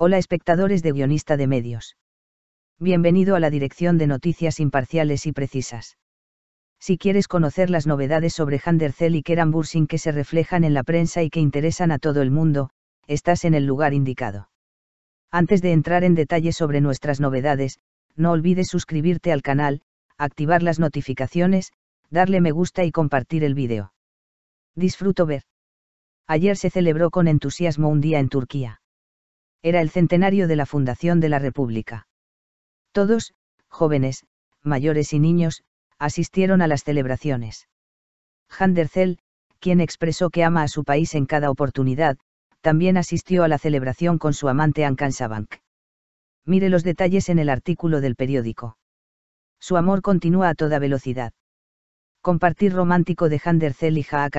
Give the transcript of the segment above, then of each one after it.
Hola espectadores de Guionista de Medios. Bienvenido a la dirección de noticias imparciales y precisas. Si quieres conocer las novedades sobre Handersel y Kerambursin que se reflejan en la prensa y que interesan a todo el mundo, estás en el lugar indicado. Antes de entrar en detalle sobre nuestras novedades, no olvides suscribirte al canal, activar las notificaciones, darle me gusta y compartir el vídeo. Disfruto ver. Ayer se celebró con entusiasmo un día en Turquía era el centenario de la fundación de la República. Todos, jóvenes, mayores y niños, asistieron a las celebraciones. Handerzell, quien expresó que ama a su país en cada oportunidad, también asistió a la celebración con su amante Ankansabank. Mire los detalles en el artículo del periódico. Su amor continúa a toda velocidad. Compartir romántico de Handerzell y Jaa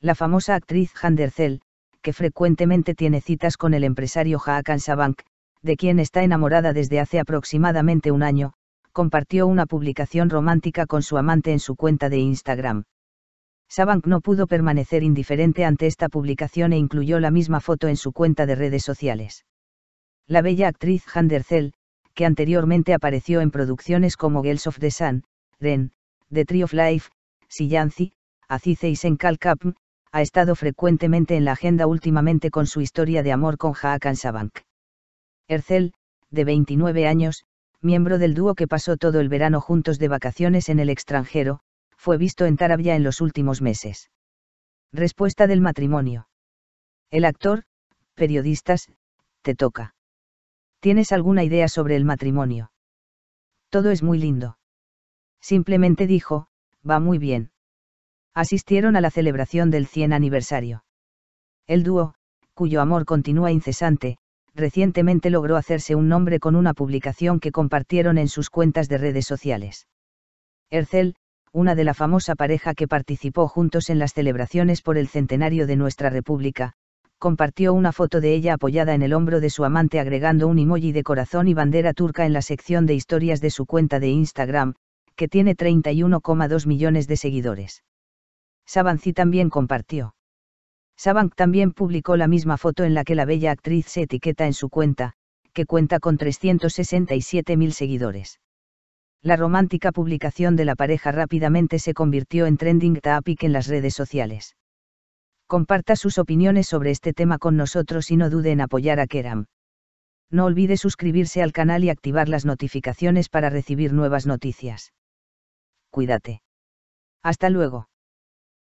La famosa actriz Handerzell, que frecuentemente tiene citas con el empresario Hakan Sabank, de quien está enamorada desde hace aproximadamente un año, compartió una publicación romántica con su amante en su cuenta de Instagram. Sabank no pudo permanecer indiferente ante esta publicación e incluyó la misma foto en su cuenta de redes sociales. La bella actriz Zell, que anteriormente apareció en producciones como Girls of the Sun, Ren, The Tree of Life, Siyanci, Azize y Senkal ha estado frecuentemente en la agenda últimamente con su historia de amor con Haakan Sabank. Ercel, de 29 años, miembro del dúo que pasó todo el verano juntos de vacaciones en el extranjero, fue visto en Tarabia en los últimos meses. Respuesta del matrimonio. El actor, periodistas, te toca. ¿Tienes alguna idea sobre el matrimonio? Todo es muy lindo. Simplemente dijo, va muy bien asistieron a la celebración del 100 aniversario. El dúo, cuyo amor continúa incesante, recientemente logró hacerse un nombre con una publicación que compartieron en sus cuentas de redes sociales. Ercel, una de la famosa pareja que participó juntos en las celebraciones por el centenario de nuestra República, compartió una foto de ella apoyada en el hombro de su amante agregando un emoji de corazón y bandera turca en la sección de historias de su cuenta de Instagram, que tiene 31,2 millones de seguidores. Sabanci también compartió. Sabanc también publicó la misma foto en la que la bella actriz se etiqueta en su cuenta, que cuenta con 367.000 seguidores. La romántica publicación de la pareja rápidamente se convirtió en trending topic en las redes sociales. Comparta sus opiniones sobre este tema con nosotros y no dude en apoyar a Keram. No olvide suscribirse al canal y activar las notificaciones para recibir nuevas noticias. Cuídate. Hasta luego.